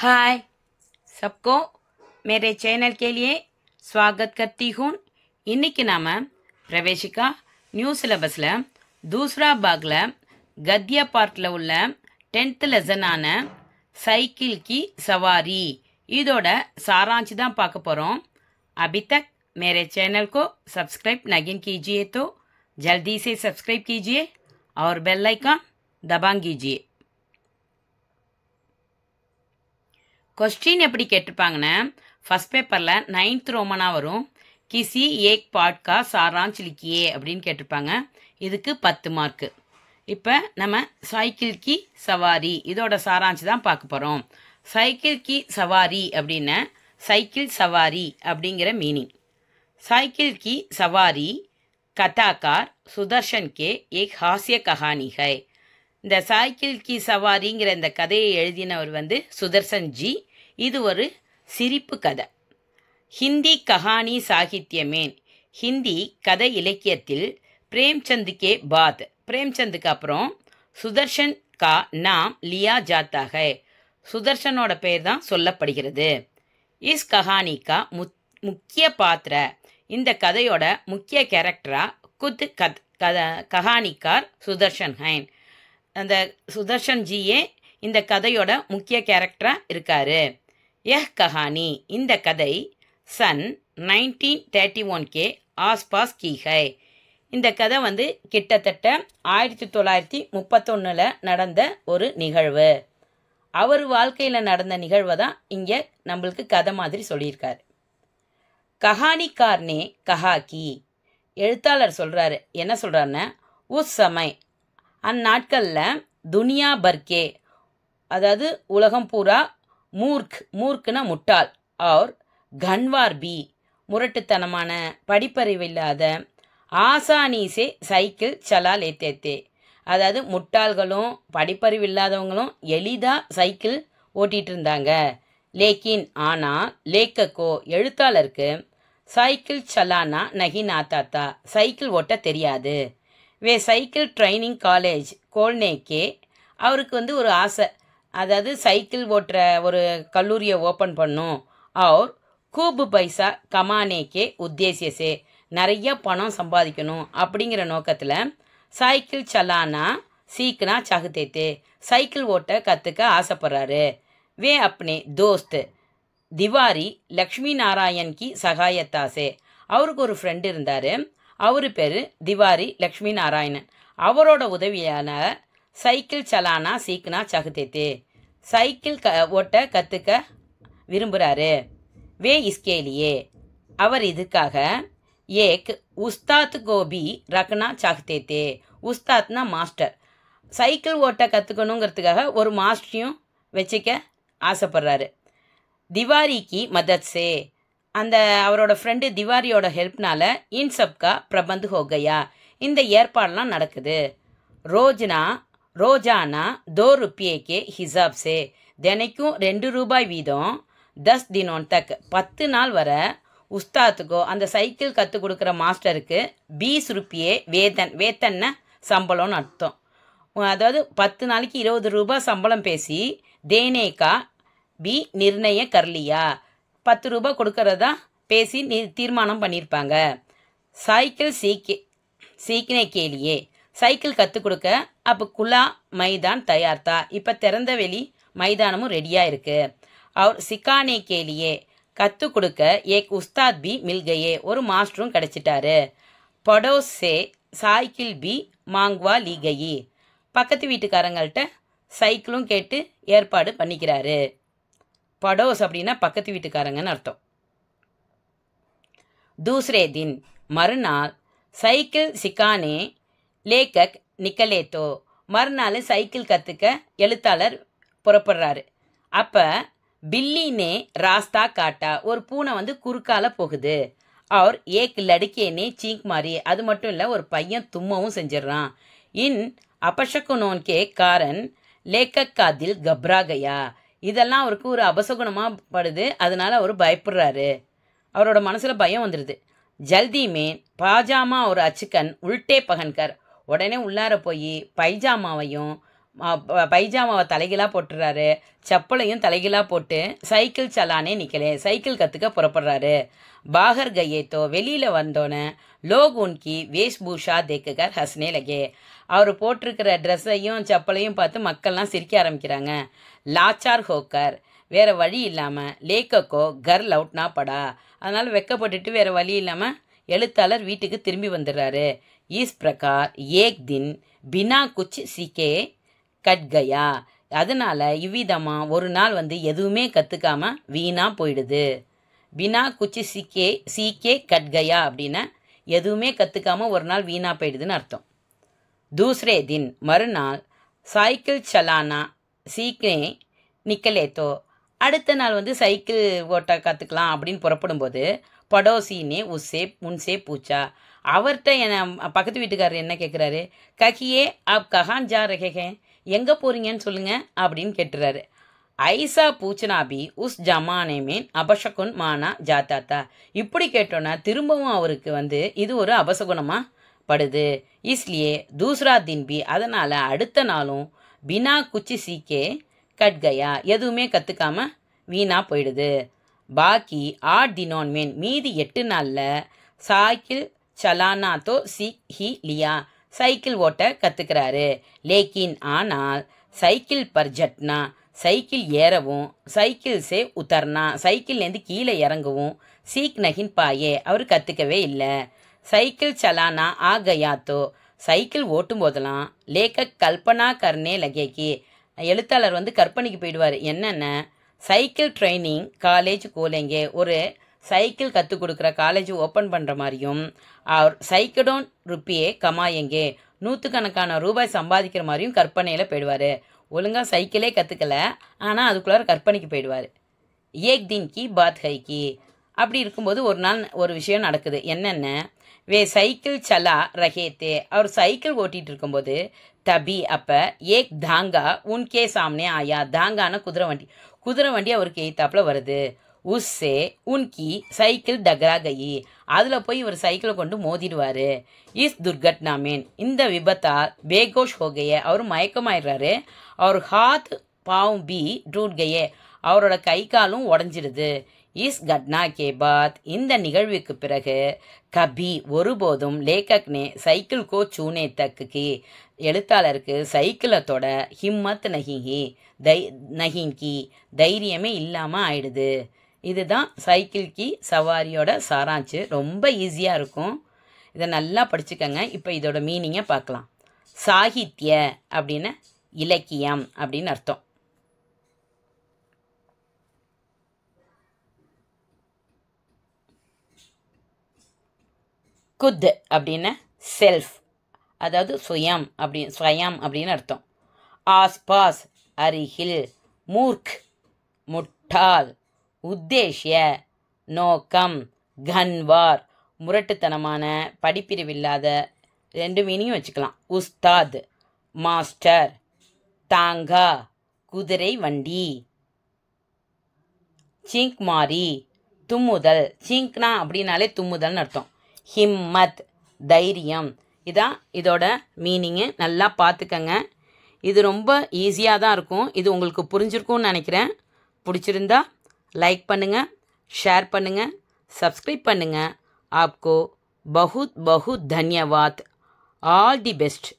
हाय सबको मेरे चैनल के लिए स्वागत करती हूँ इनके नाम प्रवेशिका न्यू सिलबस दूसरा भाग गद्य पार्ट टेन लेसन सईकिल की सवारी इोड़ साराचिता पाकपर अभी तक मेरे चैनल को सब्सक्राइब नगिन कीजिए तो जल्दी से सब्सक्राइब कीजिए और बेल आइकन दबांग कीजिए கொஸ்டின் எப்படி கேட்டிருப்பாங்கன்னா ஃபஸ்ட் பேப்பரில் நைன்த் ரோமனாக வரும் கிசி ஏக் பாட்கா சாரான் சிலிக்கியே அப்படின்னு கேட்டிருப்பாங்க இதுக்கு பத்து மார்க்கு இப்போ நம்ம சைக்கிள் கி சவாரி இதோட சாராஞ்சு தான் பார்க்க போகிறோம் சைக்கிள் கி சவாரி அப்படின்னா சைக்கிள் சவாரி அப்படிங்கிற மீனிங் சைக்கிள் கி சவாரி கதாக்கார் சுதர்ஷன் கே ஏக் ஹாஸ்ய கஹானிகை இந்த சைக்கிள் கி சவாரிங்கிற இந்த கதையை எழுதினவர் வந்து சுதர்சன் ஜி இது ஒரு சிரிப்பு கதை ஹிந்தி கஹானி சாகித்யமேன் ஹிந்தி கதை இலக்கியத்தில் பிரேம்சந்து கே பாத் பிரேம்சந்துக்கு அப்புறம் சுதர்ஷன் கா நாம் லியா ஜாத்தாக சுதர்ஷனோட பேர் தான் சொல்லப்படுகிறது இஸ் கஹானி கா முக்கிய பாத்திர இந்த கதையோட முக்கிய கேரக்டரா குத் கத் கத கஹானிக்கார் சுதர்ஷன் ஹைன் அந்த சுதர்ஷன் ஜியே இந்த கதையோட முக்கிய கேரக்டராக இருக்காரு எஹ் கஹானி இந்த கதை சன் நைன்டீன் தேர்ட்டி ஒன் கே ஆஸ்பாஸ் கீஹை இந்த கதை வந்து கிட்டத்தட்ட ஆயிரத்தி தொள்ளாயிரத்தி முப்பத்தொன்னில் நடந்த ஒரு நிகழ்வு அவர் வாழ்க்கையில் நடந்த நிகழ்வை தான் இங்கே நம்மளுக்கு கதை மாதிரி சொல்லியிருக்கார் கஹானி கார்னே கஹாக்கி எழுத்தாளர் சொல்கிறாரு என்ன சொல்கிறாருன்னா உஸ் சமை அந்நாட்களில் துனியா பர்கே அதாவது உலகம் பூரா மூர்க் மூர்க்குனா முட்டாள் ஆர் கன்வார் பி முரட்டுத்தனமான படிப்பறிவு இல்லாத ஆசானீசே சைக்கிள் சலா லேத்தேத்தே அதாவது முட்டாள்களும் படிப்பறிவு இல்லாதவங்களும் எளிதாக சைக்கிள் ஓட்டிகிட்டு இருந்தாங்க லேக்கின் ஆனால் லேக்கக்கோ எழுத்தாளருக்கு சைக்கிள் சலானா நகி நாத்தாத்தா சைக்கிள் ஓட்ட தெரியாது வே சைக்கிள் ட்ரைனிங் காலேஜ் கோல்னேக்கே அவருக்கு வந்து ஒரு ஆசை அதாவது சைக்கிள் ஓட்டுற ஒரு கல்லூரியை ஓப்பன் பண்ணும் அவர் கூபு பைசா கமானேக்கே உத்தேசியசே நிறைய பணம் சம்பாதிக்கணும் அப்படிங்கிற நோக்கத்தில் சைக்கிள் சலானா சீக்கினா சகுத்தேத்து சைக்கிள் ஓட்ட கற்றுக்க ஆசைப்படுறாரு வே அப்னே தோஸ்த் திவாரி லக்ஷ்மி நாராயண்கி சகாயத்தாசே அவருக்கு ஒரு ஃப்ரெண்டு இருந்தார் அவர் பேர் திவாரி லக்ஷ்மி நாராயணன் அவரோட உதவியான சைக்கிள் சலானா சீக்கனா சகுதேத்து சைக்கிள் க ஓட்ட கற்றுக்க விரும்புகிறாரு வே இஸ்கேலியே அவர் இதுக்காக ஏக் உஸ்தாத் கோபி ரக்னா சாகுதேத்தே உஸ்தாத்னா மாஸ்டர் சைக்கிள் ஓட்ட கற்றுக்கணுங்கிறதுக்காக ஒரு மாஸ்டரையும் வச்சுக்க ஆசைப்படுறாரு திவாரிக்கு மதத்ஸே அந்த அவரோட ஃப்ரெண்டு திவாரியோட ஹெல்ப்னால இன்சப்கா பிரபந்த் ஹோகையா இந்த ஏற்பாடெலாம் நடக்குது ரோஜ்னா ரோஜானா தோ ருப்பியே கே ஹிசாப் சே தினைக்கும் ரெண்டு ரூபாய் வீதம் தஸ் தினோன் தக் பத்து நாள் வர உஸ்தாத்துக்கோ அந்த சைக்கிள் கற்றுக் கொடுக்குற மாஸ்டருக்கு பீஸ் ருப்பியே வேதன் வேத்தன்ன சம்பளம்னு அர்த்தம் அதாவது பத்து நாளைக்கு இருபது ரூபாய் சம்பளம் பேசி தேனேகா பி நிர்ணய கர்லியா பத்து ரூபாய் கொடுக்கறதா பேசி நி தீர்மானம் பண்ணியிருப்பாங்க சைக்கிள் சீக்கி சீக்கினே கேலியே சைக்கிள் கற்றுக் கொடுக்க அப்போ குலா மைதான் தயார்த்தா இப்போ திறந்த வெளி மைதானமும் ரெடியாக இருக்குது அவர் சிக்கானே கேலியே கற்றுக் கொடுக்க ஏக் உஸ்தாத் பி மில்கையே ஒரு மாஸ்டரும் கிடச்சிட்டாரு படோசே சைக்கிள் பி மாங்வா லீகையி பக்கத்து வீட்டுக்காரங்கள்ட்ட சைக்கிளும் கேட்டு ஏற்பாடு பண்ணிக்கிறாரு படோஸ் அப்படின்னா பக்கத்து வீட்டுக்காரங்கன்னு அர்த்தம் தூசரே தின் மறுநாள் சைக்கிள் சிக்கானே லேக்கக் நிக்கலேட்டோ மறுநாள் சைக்கிள் கற்றுக்க எழுத்தாளர் புறப்படுறாரு அப்போ பில்லினே ராஸ்தா காட்டா ஒரு பூனை வந்து குறுக்கால போகுது அவர் ஏக் லடுக்கேனே சீங்க் மாறி அது மட்டும் இல்லை ஒரு பையன் தும்மவும் செஞ்சிடறான் இன் அபசகுனோன்கே காரன் காதில் கப்ராகையா இதெல்லாம் அவருக்கு ஒரு அபசகுணமாக படுது அதனால அவர் பயப்படுறாரு அவரோட மனசில் பயம் வந்துடுது ஜல்தி மேன் பாஜாமா ஒரு அச்சுக்கன் உல்டே பகன்கர் உடனே உள்ளார போய் பைஜாமாவையும் பைஜாமாவை தலைகீழாக போட்டுறாரு செப்பலையும் தலைகீழாக போட்டு சைக்கிள் சலானே நிற்கலே சைக்கிள் கற்றுக்க புறப்படுறாரு பாகர் கையேத்தோ வெளியில் வந்தோன்னே லோக் உன்கி வேஷ்பூஷா தேக்குகார் ஹஸ்னே லகே அவர் போட்டிருக்கிற ட்ரெஸ்ஸையும் செப்பலையும் பார்த்து மக்கள்லாம் சிரிக்க ஆரம்பிக்கிறாங்க லாச்சார் ஹோக்கர் வேறு வழி இல்லாமல் லேக்கக்கோ கர் லவுட்னா படா அதனால் வெக்கப்பட்டுட்டு வேறு வழி இல்லாமல் எழுத்தாளர் வீட்டுக்கு திரும்பி வந்துடுறாரு इस प्रकार एक दिन பினா குச் சிக்கே கட்கயா அதனால் இவ்விதமாக ஒரு நாள் வந்து எதுவுமே கற்றுக்காமல் வீணாக போயிடுது பினா குச்சி சிக்கே சீக்கே கட்கயா அப்படின்னா எதுவுமே கற்றுக்காமல் ஒரு நாள் வீணாக போயிடுதுன்னு அர்த்தம் தூசரே தின் மறுநாள் சைக்கிள் சலானா சீக்கிரே நிக்கலேத்தோ அடுத்த நாள் வந்து சைக்கிள் ஓட்ட கற்றுக்கலாம் அப்படின்னு புறப்படும்போது படோசின்னே உஸ்ஸே முன்சே பூச்சா அவர்கிட்ட என்ன பக்கத்து வீட்டுக்காரர் என்ன கேட்குறாரு ககியே அப் கஹான் ஜா ரகே எங்கே போகிறீங்கன்னு சொல்லுங்கள் அப்படின்னு கேட்டுறாரு ஐசா பூச்சனாபி உஸ் ஜமானே மீன் அபசகுன் மானா ஜாத்தாத்தா இப்படி கேட்டோன்னா திரும்பவும் அவருக்கு வந்து இது ஒரு அபசகுணமாக படுது இஸ்லியே தூஸ்ரா தின்பி அதனால் அடுத்த நாளும் பினா குச்சி சீக்கே கட்கயா எதுவுமே கற்றுக்காம வீணாக போயிடுது பாக்கி ஆட் தினோன் மேன் மீதி எட்டு நாளில் சாய்க்கிள் சலானா தோ சீக் ஹி லியா சைக்கிள் ஓட்ட கற்றுக்கிறாரு லேக்கின் ஆனால் சைக்கிள் பர் ஜட்னா சைக்கிள் ஏறவும் சைக்கிள் சே உத்தர்னா சைக்கிள்லேருந்து கீழே இறங்கவும் சீக் நகின் பாயே அவர் கற்றுக்கவே இல்லை சைக்கிள் சலானா ஆ சைக்கிள் ஓட்டும் போதெல்லாம் லேக்க கல்பனா கர்னே லகேக்கி எழுத்தாளர் வந்து கற்பனைக்கு போயிடுவார் என்னென்ன சைக்கிள் ட்ரைனிங் காலேஜ் கோலேங்கே ஒரு சைக்கிள் கற்றுக் கொடுக்குற காலேஜ் ஓப்பன் பண்ணுற மாதிரியும் அவர் சைக்கிடோன் ருப்பியே கமாயங்கே நூற்றுக்கணக்கான ரூபாய் சம்பாதிக்கிற மாதிரியும் கற்பனையில் போயிடுவார் ஒழுங்காக சைக்கிளே கற்றுக்கல ஆனால் அதுக்குள்ளார கற்பனைக்கு போயிடுவார் ஏக் தின் கி பாத் ஹை கி அப்படி இருக்கும்போது ஒரு நாள் ஒரு விஷயம் நடக்குது என்னென்ன வே சைக்கிள் சலா ரஹேத்தே அவர் சைக்கிள் ஓட்டிகிட்டு இருக்கும்போது தபி அப்போ ஏக் தாங்கா உன்கே சாம்னே ஆயா தாங்கான குதிரை வண்டி குதிரை வண்டி அவருக்கு எய்த்தாப்பில் வருது உஸ்ஸே உன்கி சைக்கிள் டக்ரா கயி அதில் போய் இவர் சைக்கிளை கொண்டு மோதிடுவார் இஸ் துர்கட்னா மேன் இந்த விபத்தால் பேகோஷ் ஹோகையே அவர் மயக்கமாயிடுறாரு அவர் ஹாத் பாவும் பி டூட் கையே அவரோட கை காலும் உடஞ்சிடுது இஸ் கட்னா கே பாத் இந்த நிகழ்வுக்கு பிறகு கபி ஒருபோதும் லேக்கக்னே சைக்கிள் கோ சூனே தக்குக்கு எழுத்தாளருக்கு சைக்கிளத்தோட தொட ஹிம்மத் நஹிஹி தை நஹின்கி தைரியமே இல்லாமல் ஆயிடுது இதுதான் சைக்கிள்கி சவாரியோட சாராஞ்சு ரொம்ப ஈஸியாக இருக்கும் இதை நல்லா படிச்சுக்கோங்க இப்போ இதோட மீனிங்கை பார்க்கலாம் சாகித்ய அப்படின்னு இலக்கியம் அப்படின்னு அர்த்தம் குத் அப்படின்னா செல்ஃப் அதாவது சுயம் அப்படி ஸ்வயம் அப்படின்னு அர்த்தம் ஆஸ்பாஸ் அருகில் மூர்க் முட்டாள் உத்தேசிய நோக்கம் கன்வார் முரட்டுத்தனமான படிப்பிரிவில்லாத ரெண்டு மீனிங்கும் வச்சுக்கலாம் உஸ்தாத் மாஸ்டர் தாங்கா குதிரை வண்டி சிங்க் மாறி தும்முதல் சிங்க்னா அப்படின்னாலே தும்முதல்னு அர்த்தம் ஹிம்மத் தைரியம் இதான் இதோட மீனிங்கு நல்லா பார்த்துக்கங்க இது ரொம்ப ஈஸியாக தான் இருக்கும் இது உங்களுக்கு புரிஞ்சிருக்கும்னு நினைக்கிறேன் பிடிச்சிருந்தா லைக் பண்ணுங்கள் ஷேர் பண்ணுங்கள் சப்ஸ்கிரைப் பண்ணுங்கள் ஆப்கோ பகுத் பகுத் தன்யவாத் ஆல் தி பெஸ்ட்